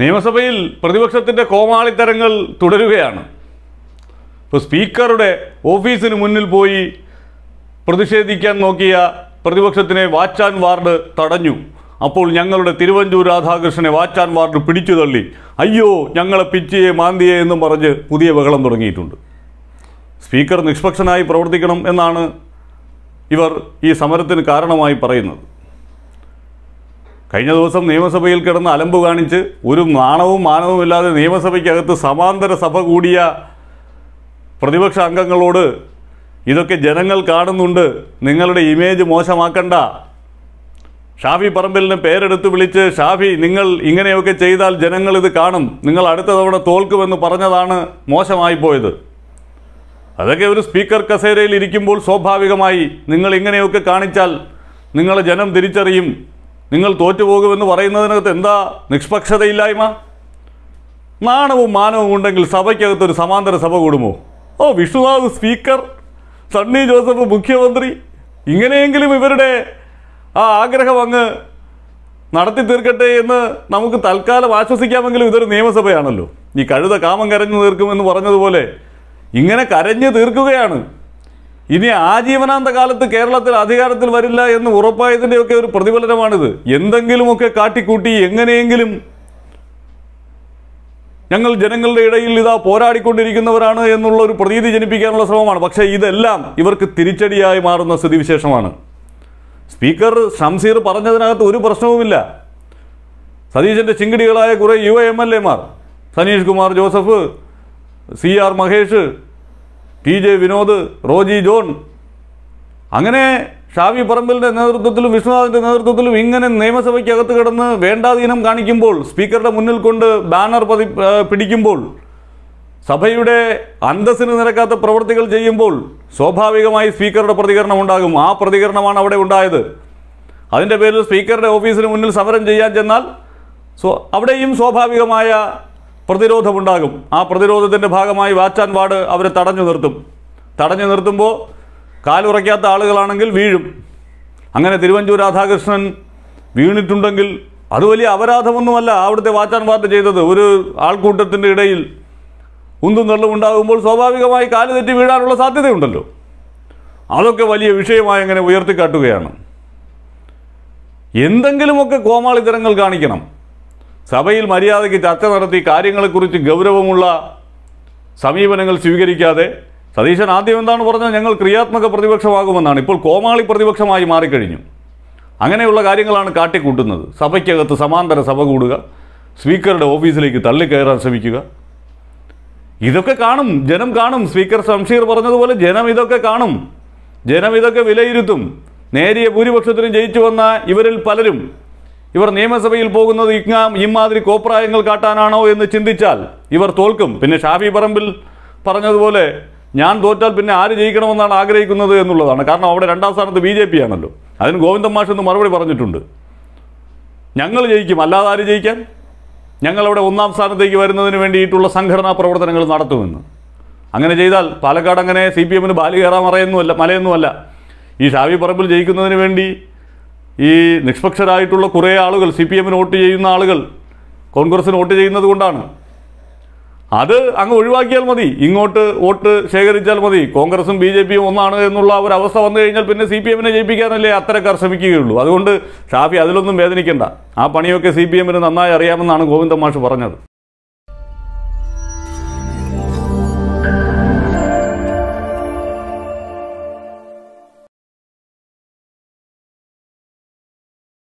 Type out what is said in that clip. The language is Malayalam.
നിയമസഭയിൽ പ്രതിപക്ഷത്തിൻ്റെ കോമാളിത്തരങ്ങൾ തുടരുകയാണ് ഇപ്പോൾ സ്പീക്കറുടെ ഓഫീസിന് മുന്നിൽ പോയി പ്രതിഷേധിക്കാൻ നോക്കിയ പ്രതിപക്ഷത്തിനെ വാച്ചാൻ വാർഡ് തടഞ്ഞു അപ്പോൾ ഞങ്ങളുടെ തിരുവഞ്ചൂർ രാധാകൃഷ്ണനെ വാച്ചാൻ വാർഡ് പിടിച്ചു തള്ളി അയ്യോ ഞങ്ങളെ പിച്ചിയെ മാന്തിയെ എന്നും പറഞ്ഞ് പുതിയ ബഹളം തുടങ്ങിയിട്ടുണ്ട് സ്പീക്കർ നിഷ്പക്ഷനായി പ്രവർത്തിക്കണം എന്നാണ് ഇവർ ഈ സമരത്തിന് കാരണമായി പറയുന്നത് കഴിഞ്ഞ ദിവസം നിയമസഭയിൽ കിടന്ന് അലമ്പ് കാണിച്ച് ഒരു നാണവും മാനവും ഇല്ലാതെ നിയമസഭയ്ക്കകത്ത് സമാന്തര സഭ കൂടിയ പ്രതിപക്ഷ അംഗങ്ങളോട് ഇതൊക്കെ ജനങ്ങൾ കാണുന്നുണ്ട് നിങ്ങളുടെ ഇമേജ് മോശമാക്കണ്ട ഷാഫി പറമ്പലിനെ പേരെടുത്ത് വിളിച്ച് ഷാഫി നിങ്ങൾ ഇങ്ങനെയൊക്കെ ചെയ്താൽ ജനങ്ങൾ ഇത് കാണും നിങ്ങൾ അടുത്ത തവണ തോൽക്കുമെന്ന് പറഞ്ഞതാണ് മോശമായി പോയത് അതൊക്കെ ഒരു സ്പീക്കർ കസേരയിൽ ഇരിക്കുമ്പോൾ സ്വാഭാവികമായി നിങ്ങൾ ഇങ്ങനെയൊക്കെ കാണിച്ചാൽ നിങ്ങളെ ജനം തിരിച്ചറിയും നിങ്ങൾ തോറ്റുപോകുമെന്ന് പറയുന്നതിനകത്ത് എന്താ നിഷ്പക്ഷതയില്ലായ്മ നാണവും മാനവും ഉണ്ടെങ്കിൽ സഭയ്ക്കകത്തൊരു സമാന്തര സഭ കൂടുമോ ഓ വിഷ്ണുനാഥ് സ്പീക്കർ സണ്ണി ജോസഫ് മുഖ്യമന്ത്രി ഇങ്ങനെയെങ്കിലും ഇവരുടെ ആ ആഗ്രഹം അങ്ങ് നടത്തി തീർക്കട്ടെ എന്ന് നമുക്ക് തൽക്കാലം ആശ്വസിക്കാമെങ്കിലും ഇതൊരു നിയമസഭയാണല്ലോ ഈ കഴുത കാമം കരഞ്ഞു തീർക്കുമെന്ന് പറഞ്ഞതുപോലെ ഇങ്ങനെ കരഞ്ഞു തീർക്കുകയാണ് ഇനി ആജീവനാന്ത കാലത്ത് കേരളത്തിൽ അധികാരത്തിൽ വരില്ല എന്ന് ഉറപ്പായതിൻ്റെയൊക്കെ ഒരു പ്രതിഫലനമാണിത് എന്തെങ്കിലുമൊക്കെ കാട്ടിക്കൂട്ടി എങ്ങനെയെങ്കിലും ഞങ്ങൾ ജനങ്ങളുടെ ഇടയിൽ ഇതാ പോരാടിക്കൊണ്ടിരിക്കുന്നവരാണ് എന്നുള്ള ഒരു പ്രതീതി ജനിപ്പിക്കാനുള്ള ശ്രമമാണ് പക്ഷേ ഇതെല്ലാം ഇവർക്ക് തിരിച്ചടിയായി മാറുന്ന സ്ഥിതിവിശേഷമാണ് സ്പീക്കർ ഷംസീർ പറഞ്ഞതിനകത്ത് ഒരു പ്രശ്നവുമില്ല സതീശൻ്റെ ചിങ്കിടികളായ കുറേ യുവ എം എൽ എമാർ Saneesh Kumar Joseph C R Mahesh T J Vinod Roji John അങ്ങനെ ഷാവി പറമ്പിലിൻ്റെ നേതൃത്വത്തിലും വിശ്വനാഥിൻ്റെ നേതൃത്വത്തിലും ഇങ്ങനെ നിയമസഭയ്ക്കകത്ത് കിടന്ന് വേണ്ടാധീനം കാണിക്കുമ്പോൾ സ്പീക്കറുടെ മുന്നിൽ കൊണ്ട് ബാനർ പതി പിടിക്കുമ്പോൾ സഭയുടെ അന്തസ്സിന് നിരക്കാത്ത പ്രവൃത്തികൾ ചെയ്യുമ്പോൾ സ്വാഭാവികമായി സ്പീക്കറുടെ പ്രതികരണം ഉണ്ടാകും ആ പ്രതികരണമാണ് അവിടെ ഉണ്ടായത് അതിൻ്റെ പേരിൽ സ്പീക്കറുടെ ഓഫീസിന് മുന്നിൽ സമരം ചെയ്യാൻ ചെന്നാൽ സോ അവിടെയും സ്വാഭാവികമായ പ്രതിരോധമുണ്ടാകും ആ പ്രതിരോധത്തിൻ്റെ ഭാഗമായി വാറ്റാൻ വാട് അവരെ തടഞ്ഞു നിർത്തും തടഞ്ഞു നിർത്തുമ്പോൾ കാലുറയ്ക്കാത്ത ആളുകളാണെങ്കിൽ വീഴും അങ്ങനെ തിരുവഞ്ചൂർ രാധാകൃഷ്ണൻ വീണിട്ടുണ്ടെങ്കിൽ അത് വലിയ അപരാധമൊന്നുമല്ല അവിടുത്തെ വാച്ചാൻ വാട്ട് ചെയ്തത് ഒരു ആൾക്കൂട്ടത്തിൻ്റെ ഇടയിൽ ഉന്തും തള്ളും ഉണ്ടാകുമ്പോൾ സ്വാഭാവികമായി കാല് തെറ്റി വീഴാനുള്ള സാധ്യതയുണ്ടല്ലോ അതൊക്കെ വലിയ വിഷയമായി അങ്ങനെ ഉയർത്തിക്കാട്ടുകയാണ് എന്തെങ്കിലുമൊക്കെ കോമാളിത്തരങ്ങൾ കാണിക്കണം സഭയിൽ മര്യാദയ്ക്ക് ചർച്ച നടത്തി കാര്യങ്ങളെക്കുറിച്ച് ഗൗരവമുള്ള സമീപനങ്ങൾ സ്വീകരിക്കാതെ സതീശൻ ആദ്യം എന്താണ് പറഞ്ഞത് ഞങ്ങൾ ക്രിയാത്മക പ്രതിപക്ഷമാകുമെന്നാണ് ഇപ്പോൾ കോമാളി പ്രതിപക്ഷമായി മാറിക്കഴിഞ്ഞു അങ്ങനെയുള്ള കാര്യങ്ങളാണ് കാട്ടിക്കൂട്ടുന്നത് സഭയ്ക്കകത്ത് സമാന്തര സഭ കൂടുക സ്പീക്കറുടെ ഓഫീസിലേക്ക് തള്ളിക്കയറാൻ ശ്രമിക്കുക ഇതൊക്കെ കാണും ജനം കാണും സ്പീക്കർ സംഷീർ പറഞ്ഞതുപോലെ ജനം ഇതൊക്കെ കാണും ജനം ഇതൊക്കെ വിലയിരുത്തും നേരിയ ഭൂരിപക്ഷത്തിന് ജയിച്ചു വന്ന ഇവരിൽ പലരും ഇവർ നിയമസഭയിൽ പോകുന്നത് ഇങ്ങാം ഇമാതിരി കോപ്രായങ്ങൾ കാട്ടാനാണോ എന്ന് ചിന്തിച്ചാൽ ഇവർ തോൽക്കും പിന്നെ ഷാഫി പറമ്പിൽ പറഞ്ഞതുപോലെ ഞാൻ തോറ്റാൽ പിന്നെ ആര് ജയിക്കണമെന്നാണ് ആഗ്രഹിക്കുന്നത് എന്നുള്ളതാണ് കാരണം അവിടെ രണ്ടാം സ്ഥാനത്ത് ബി ജെ പി ആണല്ലോ അതിന് ഗോവിന്ദൻ മാഷെന്ന് മറുപടി പറഞ്ഞിട്ടുണ്ട് ഞങ്ങൾ ജയിക്കും അല്ലാതെ ആര് ജയിക്കാൻ ഞങ്ങളവിടെ ഒന്നാം സ്ഥാനത്തേക്ക് വരുന്നതിന് വേണ്ടിയിട്ടുള്ള സംഘടനാ പ്രവർത്തനങ്ങൾ നടത്തുമെന്ന് അങ്ങനെ ചെയ്താൽ പാലക്കാട് അങ്ങനെ സി പി എമ്മിന് ബാലി മറയൊന്നുമല്ല മലയൊന്നുമല്ല ഈ ഷാവി പറമ്പിൽ ജയിക്കുന്നതിന് വേണ്ടി ഈ നിഷ്പക്ഷരായിട്ടുള്ള കുറേ ആളുകൾ സി പി എമ്മിന് വോട്ട് ചെയ്യുന്ന ആളുകൾ കോൺഗ്രസ്സിന് വോട്ട് ചെയ്യുന്നത് കൊണ്ടാണ് അത് അങ്ങ് ഒഴിവാക്കിയാൽ മതി ഇങ്ങോട്ട് വോട്ട് ശേഖരിച്ചാൽ മതി കോൺഗ്രസും ബി ജെ പിയും ഒന്നാണ് എന്നുള്ള ഒരു അവസ്ഥ വന്നു കഴിഞ്ഞാൽ പിന്നെ സി പി എമ്മിനെ ജയിപ്പിക്കാനല്ലേ അത്തരക്കാർ ശ്രമിക്കുകയുള്ളൂ അതുകൊണ്ട് ഷാഫി അതിലൊന്നും വേദനിക്കേണ്ട ആ പണിയൊക്കെ സി പി എമ്മിന് നന്നായി അറിയാമെന്നാണ് ഗോവിന്ദ മാഷ് പറഞ്ഞത്